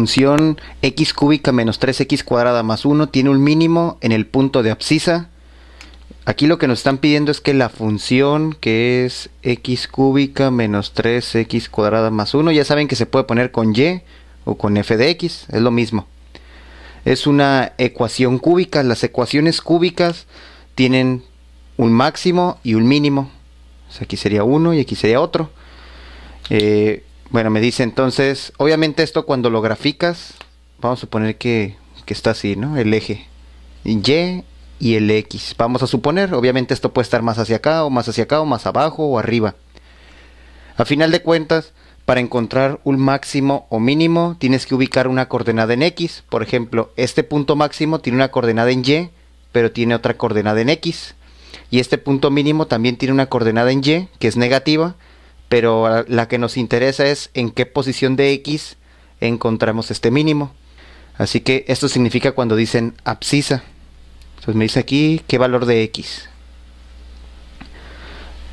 función x cúbica menos 3x cuadrada más 1 tiene un mínimo en el punto de abscisa. Aquí lo que nos están pidiendo es que la función que es x cúbica menos 3x cuadrada más 1, ya saben que se puede poner con y o con f de x, es lo mismo. Es una ecuación cúbica, las ecuaciones cúbicas tienen un máximo y un mínimo. aquí sería uno y aquí sería otro. Eh, bueno, me dice entonces, obviamente esto cuando lo graficas, vamos a suponer que, está así, ¿no? El eje Y y el X. Vamos a suponer, obviamente esto puede estar más hacia acá o más hacia acá o más abajo o arriba. A final de cuentas, para encontrar un máximo o mínimo, tienes que ubicar una coordenada en X. Por ejemplo, este punto máximo tiene una coordenada en Y, pero tiene otra coordenada en X. Y este punto mínimo también tiene una coordenada en Y, que es negativa, pero la que nos interesa es en qué posición de X encontramos este mínimo. Así que esto significa cuando dicen abscisa. Entonces me dice aquí qué valor de X.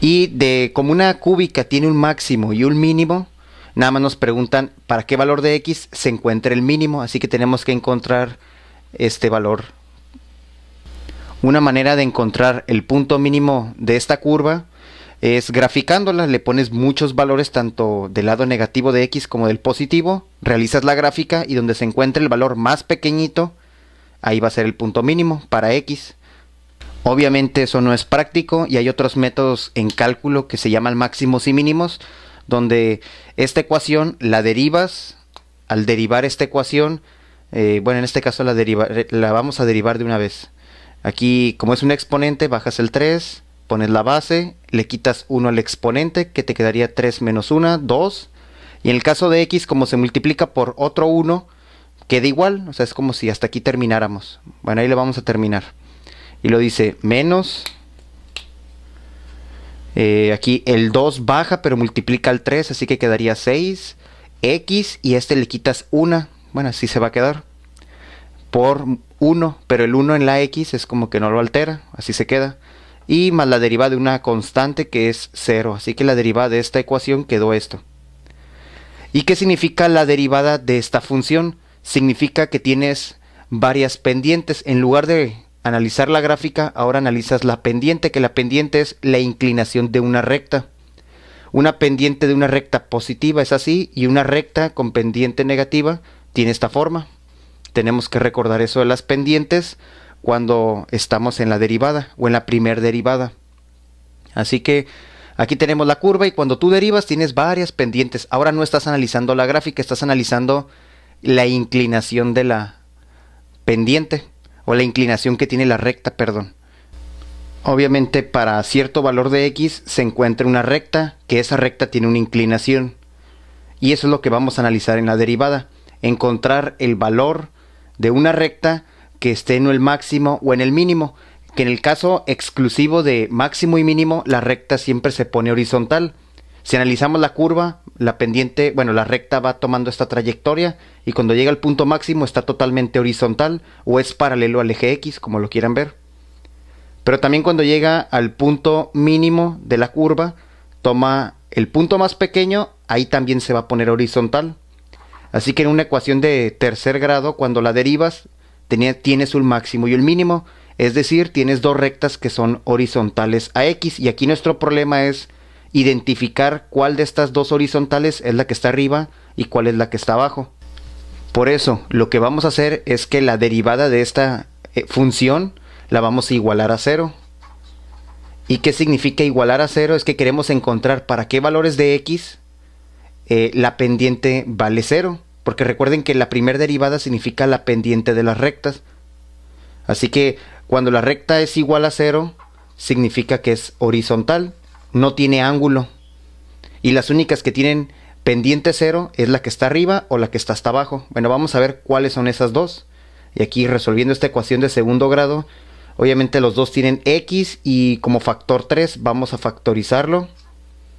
Y de como una cúbica tiene un máximo y un mínimo, nada más nos preguntan para qué valor de X se encuentra el mínimo, así que tenemos que encontrar este valor. Una manera de encontrar el punto mínimo de esta curva es graficándola, le pones muchos valores tanto del lado negativo de X como del positivo, realizas la gráfica y donde se encuentre el valor más pequeñito, ahí va a ser el punto mínimo para X. Obviamente eso no es práctico y hay otros métodos en cálculo que se llaman máximos y mínimos, donde esta ecuación la derivas, al derivar esta ecuación, eh, bueno, en este caso la, la vamos a derivar de una vez. Aquí, como es un exponente, bajas el 3, pones la base, le quitas 1 al exponente, que te quedaría 3 menos 1, 2. Y en el caso de x, como se multiplica por otro 1, queda igual, o sea, es como si hasta aquí termináramos. Bueno, ahí le vamos a terminar. Y lo dice menos... Eh, aquí el 2 baja, pero multiplica al 3, así que quedaría 6. X y este le quitas 1. Bueno, así se va a quedar. Por 1, pero el 1 en la X es como que no lo altera, así se queda y más la derivada de una constante que es 0. Así que la derivada de esta ecuación quedó esto. ¿Y qué significa la derivada de esta función? Significa que tienes varias pendientes. En lugar de analizar la gráfica, ahora analizas la pendiente, que la pendiente es la inclinación de una recta. Una pendiente de una recta positiva es así y una recta con pendiente negativa tiene esta forma. Tenemos que recordar eso de las pendientes cuando estamos en la derivada o en la primer derivada. Así que aquí tenemos la curva y cuando tú derivas tienes varias pendientes. Ahora no estás analizando la gráfica, estás analizando la inclinación de la pendiente o la inclinación que tiene la recta, perdón. Obviamente para cierto valor de x se encuentra una recta, que esa recta tiene una inclinación. Y eso es lo que vamos a analizar en la derivada, encontrar el valor de una recta que esté en el máximo o en el mínimo. Que en el caso exclusivo de máximo y mínimo, la recta siempre se pone horizontal. Si analizamos la curva, la pendiente, bueno, la recta va tomando esta trayectoria y cuando llega al punto máximo está totalmente horizontal o es paralelo al eje X, como lo quieran ver. Pero también cuando llega al punto mínimo de la curva, toma el punto más pequeño, ahí también se va a poner horizontal. Así que en una ecuación de tercer grado, cuando la derivas, tienes un máximo y un mínimo, es decir, tienes dos rectas que son horizontales a X y aquí nuestro problema es identificar cuál de estas dos horizontales es la que está arriba y cuál es la que está abajo. Por eso, lo que vamos a hacer es que la derivada de esta eh, función la vamos a igualar a cero. ¿Y qué significa igualar a cero? Es que queremos encontrar para qué valores de x eh, la pendiente vale cero porque recuerden que la primera derivada significa la pendiente de las rectas. Así que cuando la recta es igual a cero, significa que es horizontal, no tiene ángulo. Y las únicas que tienen pendiente cero es la que está arriba o la que está hasta abajo. Bueno, vamos a ver cuáles son esas dos. Y aquí resolviendo esta ecuación de segundo grado, obviamente los dos tienen x y como factor 3 vamos a factorizarlo.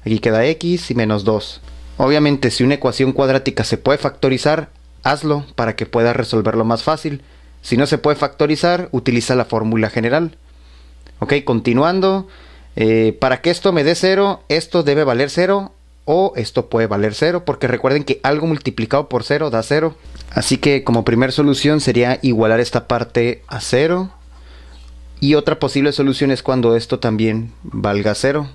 Aquí queda x y menos 2. Obviamente, si una ecuación cuadrática se puede factorizar, hazlo para que puedas resolverlo más fácil. Si no se puede factorizar, utiliza la fórmula general. Ok, continuando. Eh, para que esto me dé cero, esto debe valer cero o esto puede valer cero. porque recuerden que algo multiplicado por 0 da 0. Así que como primera solución sería igualar esta parte a 0. Y otra posible solución es cuando esto también valga 0.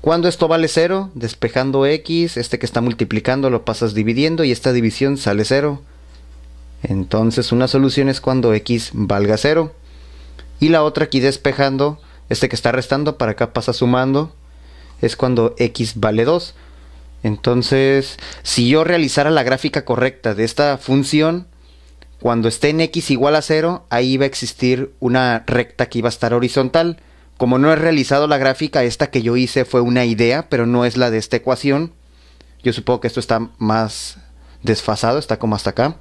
Cuando esto vale 0, despejando x, este que está multiplicando lo pasas dividiendo y esta división sale 0. Entonces una solución es cuando x valga 0. Y la otra aquí despejando, este que está restando, para acá pasa sumando, es cuando x vale 2. Entonces, si yo realizara la gráfica correcta de esta función, cuando esté en x igual a 0, ahí va a existir una recta que iba a estar horizontal. Como no he realizado la gráfica, esta que yo hice fue una idea, pero no es la de esta ecuación. Yo supongo que esto está más desfasado, está como hasta acá.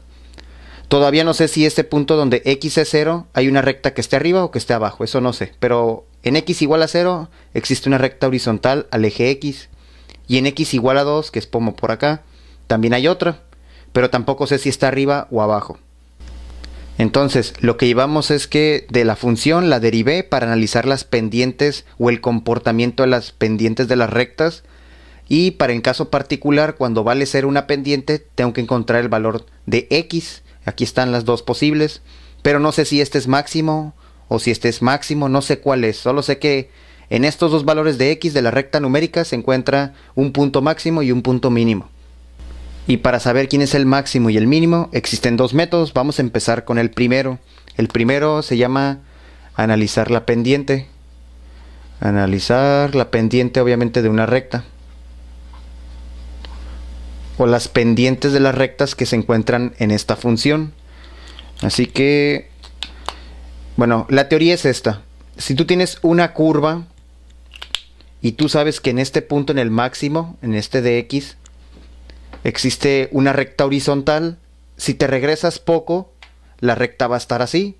Todavía no sé si este punto donde x es 0 hay una recta que esté arriba o que esté abajo, eso no sé. Pero en x igual a 0 existe una recta horizontal al eje x. Y en x igual a 2, que es como por acá, también hay otra. Pero tampoco sé si está arriba o abajo. Entonces, lo que llevamos es que de la función la derivé para analizar las pendientes o el comportamiento de las pendientes de las rectas. Y para el caso particular, cuando vale ser una pendiente, tengo que encontrar el valor de x. Aquí están las dos posibles. Pero no sé si este es máximo o si este es máximo, no sé cuál es. Solo sé que en estos dos valores de x de la recta numérica se encuentra un punto máximo y un punto mínimo. Y para saber quién es el máximo y el mínimo, existen dos métodos. Vamos a empezar con el primero. El primero se llama analizar la pendiente. Analizar la pendiente obviamente de una recta. O las pendientes de las rectas que se encuentran en esta función. Así que, bueno, la teoría es esta. Si tú tienes una curva y tú sabes que en este punto, en el máximo, en este dx, existe una recta horizontal. Si te regresas poco, la recta va a estar así.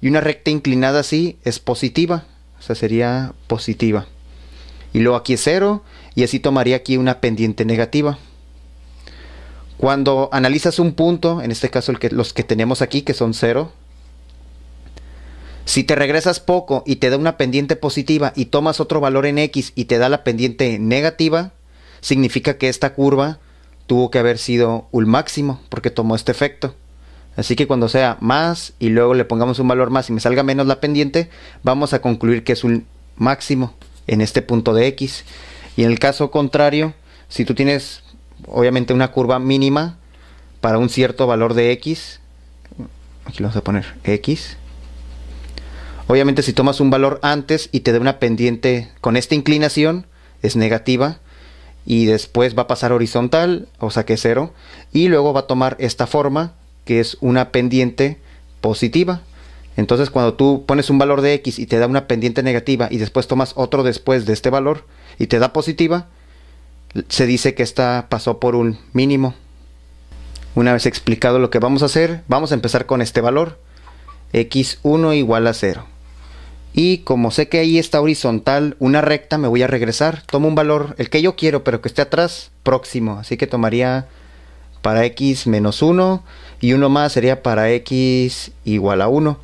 Y una recta inclinada así es positiva. O sea, sería positiva. Y luego aquí es cero. Y así tomaría aquí una pendiente negativa. Cuando analizas un punto, en este caso los que tenemos aquí, que son cero, si te regresas poco y te da una pendiente positiva y tomas otro valor en X y te da la pendiente negativa, significa que esta curva tuvo que haber sido un máximo porque tomó este efecto. Así que cuando sea más y luego le pongamos un valor más y me salga menos la pendiente, vamos a concluir que es un máximo en este punto de x. Y en el caso contrario, si tú tienes obviamente una curva mínima para un cierto valor de x, aquí lo vamos a poner x. Obviamente si tomas un valor antes y te da una pendiente con esta inclinación, es negativa y después va a pasar horizontal, o sea que es 0, y luego va a tomar esta forma, que es una pendiente positiva. Entonces cuando tú pones un valor de x y te da una pendiente negativa y después tomas otro después de este valor y te da positiva, se dice que esta pasó por un mínimo. Una vez explicado lo que vamos a hacer, vamos a empezar con este valor, x1 igual a 0. Y como sé que ahí está horizontal una recta, me voy a regresar. Tomo un valor, el que yo quiero, pero que esté atrás, próximo. Así que tomaría para x menos 1 y uno más sería para x igual a 1.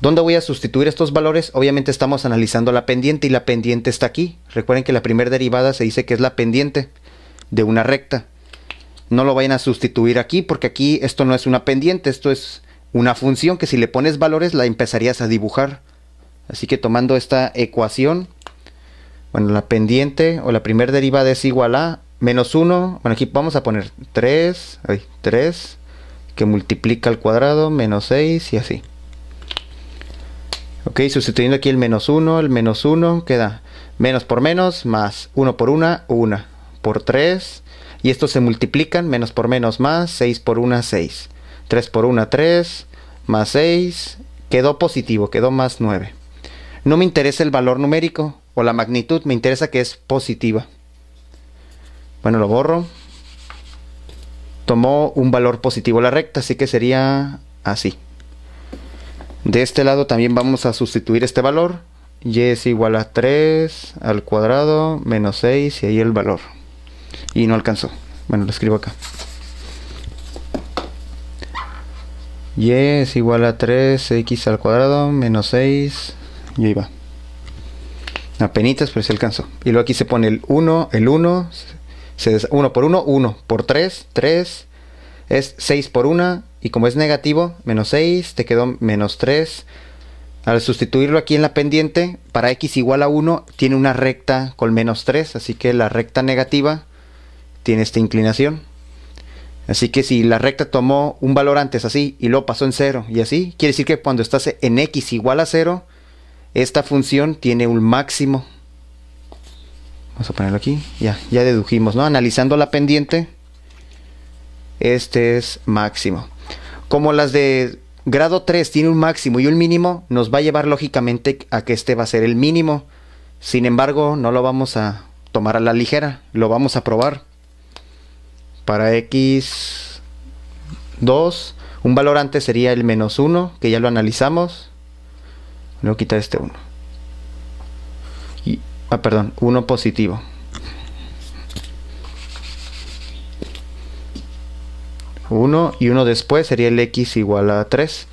¿Dónde voy a sustituir estos valores? Obviamente estamos analizando la pendiente y la pendiente está aquí. Recuerden que la primera derivada se dice que es la pendiente de una recta. No lo vayan a sustituir aquí porque aquí esto no es una pendiente, esto es una función que si le pones valores la empezarías a dibujar. Así que tomando esta ecuación, bueno, la pendiente o la primera derivada es igual a menos 1. Bueno, aquí vamos a poner 3, 3, que multiplica al cuadrado, menos 6 y así. Ok, sustituyendo aquí el menos 1, el menos 1 queda menos por menos, más 1 por 1, 1 por 3. Y estos se multiplican, menos por menos más, 6 por 1, 6. 3 por 1, 3, más 6, quedó positivo, quedó más 9. No me interesa el valor numérico o la magnitud, me interesa que es positiva. Bueno, lo borro. Tomó un valor positivo la recta, así que sería así. De este lado también vamos a sustituir este valor. Y es igual a 3 al cuadrado menos 6 y ahí el valor. Y no alcanzó. Bueno, lo escribo acá. Y es igual a 3x al cuadrado menos 6 y ahí va. Apenitas, pero se alcanzó. Y luego aquí se pone el 1, el 1, 1 por 1, 1 por 3, 3, es 6 por 1, y como es negativo, menos 6, te quedó menos 3. Al sustituirlo aquí en la pendiente, para x igual a 1, tiene una recta con menos 3, así que la recta negativa tiene esta inclinación. Así que si la recta tomó un valor antes así y lo pasó en 0 y así, quiere decir que cuando estás en x igual a 0, esta función tiene un máximo. Vamos a ponerlo aquí. Ya, ya dedujimos, ¿no? Analizando la pendiente, este es máximo. Como las de grado 3 tiene un máximo y un mínimo, nos va a llevar lógicamente a que este va a ser el mínimo. Sin embargo, no lo vamos a tomar a la ligera, lo vamos a probar. Para x 2, un valor antes sería el menos 1, que ya lo analizamos a quita este 1. ah, perdón, 1 positivo. 1 y uno después sería el x igual a 3.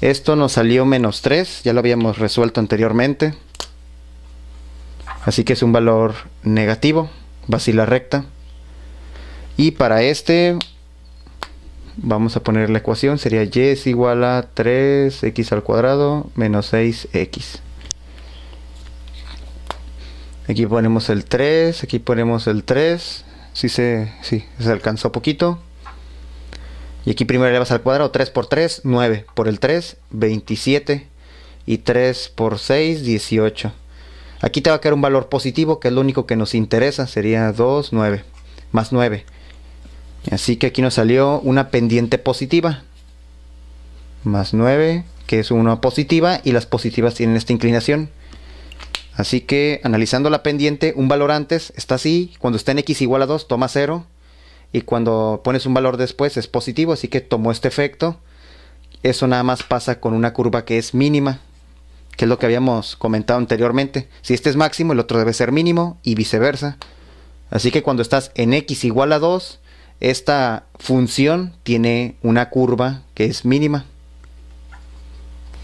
Esto nos salió menos 3, ya lo habíamos resuelto anteriormente. Así que es un valor negativo, vacila recta. Y para este vamos a poner la ecuación, sería y es igual a 3x al cuadrado menos 6x. Aquí ponemos el 3, aquí ponemos el 3, si sí se, alcanzó poquito. Y aquí primero vas al cuadrado, 3 por 3, 9, por el 3, 27, y 3 por 6, 18. Aquí te va a quedar un valor positivo, que es lo único que nos interesa, sería 2, 9, más 9. Así que aquí nos salió una pendiente positiva. Más 9, que es una positiva, y las positivas tienen esta inclinación. Así que analizando la pendiente, un valor antes está así, cuando está en x igual a 2 toma 0, y cuando pones un valor después es positivo, así que tomó este efecto. Eso nada más pasa con una curva que es mínima, que es lo que habíamos comentado anteriormente. Si este es máximo, el otro debe ser mínimo y viceversa. Así que cuando estás en x igual a 2, esta función tiene una curva que es mínima.